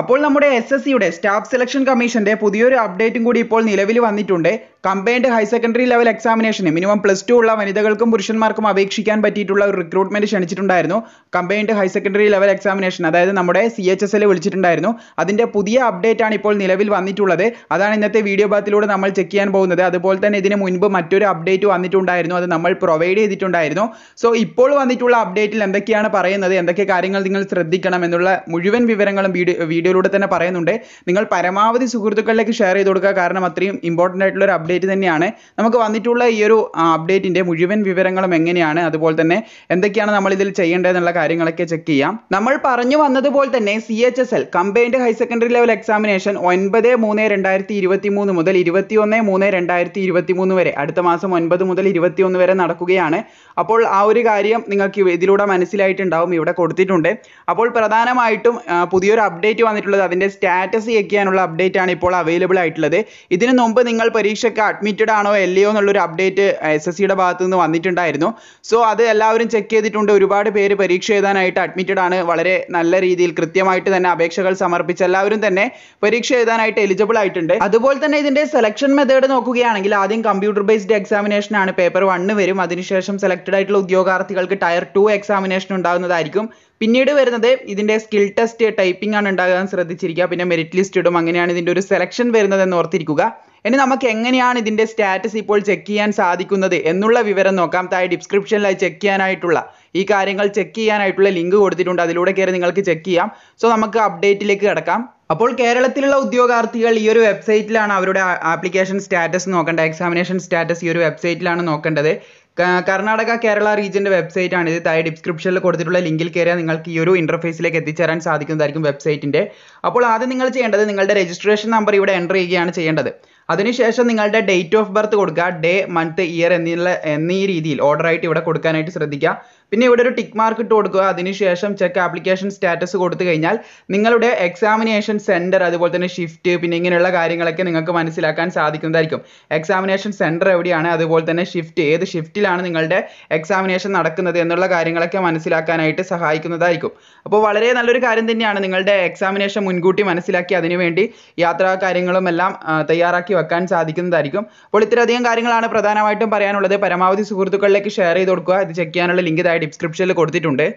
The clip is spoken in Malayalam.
അപ്പോൾ നമ്മുടെ എസ് എസ് സിയുടെ സ്റ്റാഫ് സെലക്ഷൻ കമ്മീഷന്റെ പുതിയൊരു അപ്ഡേറ്റും കൂടി ഇപ്പോൾ നിലവിൽ വന്നിട്ടുണ്ട് കമ്പൈൻഡ് ഹയർ സെക്കൻഡറി ലെവൽ എക്സാമിനേഷന് മിനിമം പ്ലസ് ടു ഉള്ള വനിതകൾക്കും പുരുഷന്മാർക്കും അപേക്ഷിക്കാൻ പറ്റിയിട്ടുള്ള ഒരു റിക്രൂട്ട്മെന്റ് ക്ഷണിച്ചിട്ടുണ്ടായിരുന്നു combined higher secondary level examination അതായത് നമ്മുടെ സി എച്ച് എസ് എൽ വിളിച്ചിട്ടുണ്ടായിരുന്നു അതിന്റെ പുതിയ അപ്ഡേറ്റ് ആണ് ഇപ്പോൾ നിലവിൽ വന്നിട്ടുള്ളത് അതാണ് ഇന്നത്തെ വീഡിയോ ബാത്തിലൂടെ നമ്മൾ ചെക്ക് ചെയ്യാൻ പോകുന്നത് അതുപോലെ തന്നെ ഇതിന് മുൻപ് മറ്റൊരു അപ്ഡേറ്റ് വന്നിട്ടുണ്ടായിരുന്നു അത് നമ്മൾ പ്രൊവൈഡ് ചെയ്തിട്ടുണ്ടായിരുന്നു സോ ഇപ്പോൾ വന്നിട്ടുള്ള അപ്ഡേറ്റിൽ എന്തൊക്കെയാണ് പറയുന്നത് എന്തൊക്കെ കാര്യങ്ങൾ നിങ്ങൾ ശ്രദ്ധിക്കണം എന്നുള്ള മുഴുവൻ വിവരങ്ങളും വീഡിയോയിലൂടെ തന്നെ പറയുന്നുണ്ട് നിങ്ങൾ പരമാവധി സുഹൃത്തുക്കളിലേക്ക് ഷെയർ ചെയ്ത് കൊടുക്കുക കാരണം അത്രയും ഇമ്പോർട്ടൻ്റ് ആയിട്ടുള്ള ഒരു അപ്ഡേറ്റ് അപ്ഡേറ്റ് തന്നെയാണ് നമുക്ക് വന്നിട്ടുള്ള ഈ ഒരു അപ്ഡേറ്റിൻ്റെ മുഴുവൻ വിവരങ്ങളും എങ്ങനെയാണ് അതുപോലെ തന്നെ എന്തൊക്കെയാണ് നമ്മൾ ഇതിൽ ചെയ്യേണ്ടതെന്നുള്ള കാര്യങ്ങളൊക്കെ ചെക്ക് ചെയ്യാം നമ്മൾ പറഞ്ഞു വന്നതുപോലെ തന്നെ C H S L combined higher secondary level examination ഒൻപത് മൂന്ന് രണ്ടായിരത്തി ഇരുപത്തി മൂന്ന് മുതൽ ഒന്ന് മൂന്ന് രണ്ടായിരത്തി ഇരുപത്തി മൂന്ന് വരെ അടുത്ത മാസം ഒൻപത് മുതൽ ഒന്ന് വരെ നടക്കുകയാണ് അപ്പോൾ ആ ഒരു കാര്യം നിങ്ങൾക്ക് ഇതിലൂടെ മനസ്സിലായിട്ടുണ്ടാവും ഇവിടെ കൊടുത്തിട്ടുണ്ട് അപ്പോൾ പ്രധാനമായിട്ടും പുതിയൊരു അപ്ഡേറ്റ് വന്നിട്ടുള്ളത് അതിൻ്റെ സ്റ്റാറ്റസ് ചെക്ക് ചെയ്യാനുള്ള അപ്ഡേറ്റ് ആണ് ഇപ്പോൾ അവൈലബിൾ ആയിട്ടുള്ളത് ഇതിനു മുമ്പ് നിങ്ങൾ പരീക്ഷയ്ക്ക് ഒക്കെ അഡ്മിറ്റഡ് ആണോ അല്ലയോ e എന്നുള്ളൊരു അപ്ഡേറ്റ് എസ് എസ് സിയുടെ ഭാഗത്തു നിന്ന് വന്നിട്ടുണ്ടായിരുന്നു സോ അത് എല്ലാവരും ചെക്ക് ചെയ്തിട്ടുണ്ട് ഒരുപാട് പേര് പരീക്ഷ എഴുതാനായിട്ട് അഡ്മിറ്റഡ് ആണ് വളരെ നല്ല രീതിയിൽ കൃത്യമായിട്ട് തന്നെ അപേക്ഷകൾ സമർപ്പിച്ച് എല്ലാവരും തന്നെ പരീക്ഷ എഴുതാനായിട്ട് എലിജിബിൾ ആയിട്ടുണ്ട് അതുപോലെ തന്നെ ഇതിന്റെ സെലക്ഷൻ മെത്തേഡ് നോക്കുകയാണെങ്കിൽ ആദ്യം കമ്പ്യൂട്ടർ ബേസ്ഡ് എക്സാമിനേഷൻ ആണ് പേപ്പർ വണ്ണ് വരും അതിനുശേഷം സെലക്റ്റഡ് ആയിട്ടുള്ള ഉദ്യോഗാർത്ഥികൾക്ക് ടയർ ടു എക്സാമിനേഷൻ ഉണ്ടാകുന്നതായിരിക്കും പിന്നീട് വരുന്നത് ഇതിന്റെ സ്കിൽ ടെസ്റ്റ് ടൈപ്പിംഗ് ആണ് ഉണ്ടാകാൻ ശ്രദ്ധിച്ചിരിക്കുക പിന്നെ മെറിറ്റ് ലിസ്റ്റ് ഇടും അങ്ങനെയാണ് ഇതിന്റെ ഒരു സെലക്ഷൻ വരുന്നത് എന്ന് ഓർത്തിരിക്കുക ഇനി നമുക്ക് എങ്ങനെയാണ് ഇതിൻ്റെ സ്റ്റാറ്റസ് ഇപ്പോൾ ചെക്ക് ചെയ്യാൻ സാധിക്കുന്നത് എന്നുള്ള വിവരം നോക്കാം താഴെ ഡിസ്ക്രിപ്ഷനിലായി ചെക്ക് ചെയ്യാനായിട്ടുള്ള ഈ കാര്യങ്ങൾ ചെക്ക് ചെയ്യാനായിട്ടുള്ള ലിങ്ക് കൊടുത്തിട്ടുണ്ട് അതിലൂടെ കയറി നിങ്ങൾക്ക് ചെക്ക് ചെയ്യാം സോ നമുക്ക് അപ്ഡേറ്റിലേക്ക് കിടക്കാം അപ്പോൾ കേരളത്തിലുള്ള ഉദ്യോഗാർത്ഥികൾ ഈ ഒരു വെബ്സൈറ്റിലാണ് അവരുടെ ആപ്ലിക്കേഷൻ സ്റ്റാറ്റസ് നോക്കേണ്ടത് എക്സാമിനേഷൻ സ്റ്റാറ്റസ് ഈ ഒരു വെബ്സൈറ്റിലാണ് നോക്കേണ്ടത് കർണാടക കേരള റീജിയൻ്റെ വെബ്സൈറ്റ് ആണ് ഇത് താഴെ ഡിസ്ക്രിപ്ഷനിൽ കൊടുത്തിട്ടുള്ള ലിങ്കിൽ കയറിയാൽ നിങ്ങൾക്ക് ഈ ഒരു ഇൻ്റർഫേസിലേക്ക് എത്തിച്ചേരാൻ സാധിക്കുന്നതായിരിക്കും വെബ്സൈറ്റിൻ്റെ അപ്പോൾ ആദ്യം നിങ്ങൾ ചെയ്യേണ്ടത് നിങ്ങളുടെ രജിസ്ട്രേഷൻ നമ്പർ ഇവിടെ എൻ്റർ ചെയ്യുകയാണ് ചെയ്യേണ്ടത് അതിനുശേഷം നിങ്ങളുടെ ഡേറ്റ് ഓഫ് ബർത്ത് കൊടുക്കുക ഡേ മന്ത് ഇയർ എന്നുള്ള എന്നീ രീതിയിൽ ഓർഡർ ആയിട്ട് ഇവിടെ കൊടുക്കാനായിട്ട് ശ്രദ്ധിക്കുക പിന്നെ ഇവിടെ ഒരു ടിക്ക് മാർക്ക് ഇട്ട് കൊടുക്കുക അതിനുശേഷം ചെക്ക് ആപ്ലിക്കേഷൻ സ്റ്റാറ്റസ് കൊടുത്തു കഴിഞ്ഞാൽ നിങ്ങളുടെ എക്സാമിനേഷൻ സെൻറ്റർ അതുപോലെ തന്നെ ഷിഫ്റ്റ് പിന്നെ ഇങ്ങനെയുള്ള കാര്യങ്ങളൊക്കെ നിങ്ങൾക്ക് മനസ്സിലാക്കാൻ സാധിക്കുന്നതായിരിക്കും എക്സാമിനേഷൻ സെൻറ്റർ എവിടെയാണ് അതുപോലെ തന്നെ ഷിഫ്റ്റ് ഏത് ഷിഫ്റ്റിലാണ് നിങ്ങളുടെ എക്സാമിനേഷൻ നടക്കുന്നത് എന്നുള്ള കാര്യങ്ങളൊക്കെ മനസ്സിലാക്കാനായിട്ട് സഹായിക്കുന്നതായിരിക്കും അപ്പോൾ വളരെ നല്ലൊരു കാര്യം തന്നെയാണ് നിങ്ങളുടെ എക്സാമിനേഷൻ മുൻകൂട്ടി മനസ്സിലാക്കി അതിനുവേണ്ടി യാത്രാ കാര്യങ്ങളും എല്ലാം തയ്യാറാക്കി വെക്കാൻ സാധിക്കുന്നതായിരിക്കും അപ്പോൾ ഇത്രയധികം കാര്യങ്ങളാണ് പ്രധാനമായിട്ടും പറയാനുള്ളത് പരമാവധി സുഹൃത്തുക്കളിലേക്ക് ഷെയർ ചെയ്ത് കൊടുക്കുക ഇത് ചെക്ക് ചെയ്യാനുള്ള ലിങ്ക് ഇതായി ഡിസ്ക്രിപ്ഷനിൽ കൊടുത്തിട്ടുണ്ട്